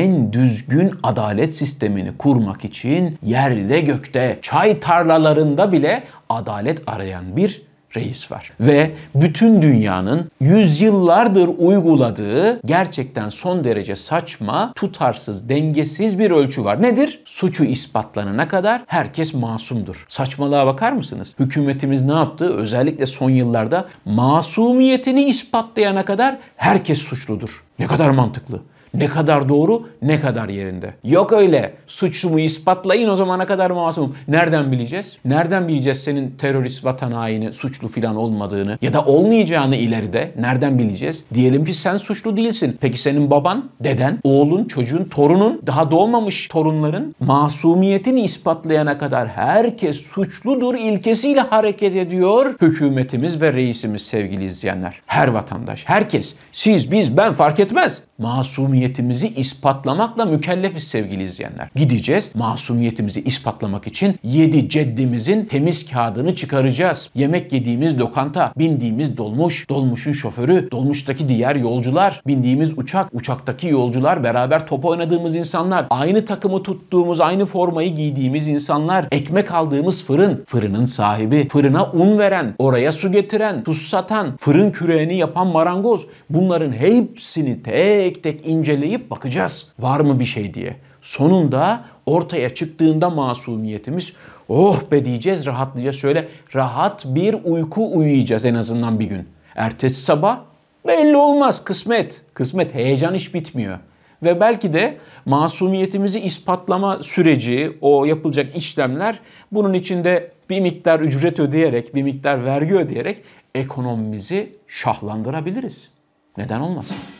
en düzgün adalet sistemini kurmak için yerde gökte, çay tarlalarında bile adalet arayan bir reis var. Ve bütün dünyanın yüzyıllardır uyguladığı gerçekten son derece saçma, tutarsız, dengesiz bir ölçü var. Nedir? Suçu ispatlanana kadar herkes masumdur. Saçmalığa bakar mısınız? Hükümetimiz ne yaptı? Özellikle son yıllarda masumiyetini ispatlayana kadar herkes suçludur. Ne kadar mantıklı. Ne kadar doğru, ne kadar yerinde. Yok öyle suçlumu ispatlayın o zamana kadar masumum. Nereden bileceğiz? Nereden bileceğiz senin terörist vatan haini, suçlu filan olmadığını ya da olmayacağını ileride nereden bileceğiz? Diyelim ki sen suçlu değilsin. Peki senin baban, deden, oğlun, çocuğun, torunun, daha doğmamış torunların masumiyetini ispatlayana kadar herkes suçludur ilkesiyle hareket ediyor hükümetimiz ve reisimiz sevgili izleyenler. Her vatandaş, herkes, siz, biz, ben fark etmez. Masumiyet masumiyetimizi ispatlamakla mükellefiz sevgili izleyenler. Gideceğiz masumiyetimizi ispatlamak için 7 ceddimizin temiz kağıdını çıkaracağız. Yemek yediğimiz lokanta, bindiğimiz dolmuş, dolmuşun şoförü, dolmuştaki diğer yolcular, bindiğimiz uçak, uçaktaki yolcular, beraber top oynadığımız insanlar, aynı takımı tuttuğumuz, aynı formayı giydiğimiz insanlar, ekmek aldığımız fırın, fırının sahibi, fırına un veren, oraya su getiren, tuz satan, fırın küreğini yapan marangoz. Bunların hepsini tek tek ince inceleyip bakacağız var mı bir şey diye. Sonunda ortaya çıktığında masumiyetimiz oh be diyeceğiz rahatlayacağız. Şöyle rahat bir uyku uyuyacağız en azından bir gün. Ertesi sabah belli olmaz kısmet. Kısmet heyecan iş bitmiyor ve belki de masumiyetimizi ispatlama süreci, o yapılacak işlemler bunun içinde bir miktar ücret ödeyerek, bir miktar vergi ödeyerek ekonomimizi şahlandırabiliriz. Neden olmasın?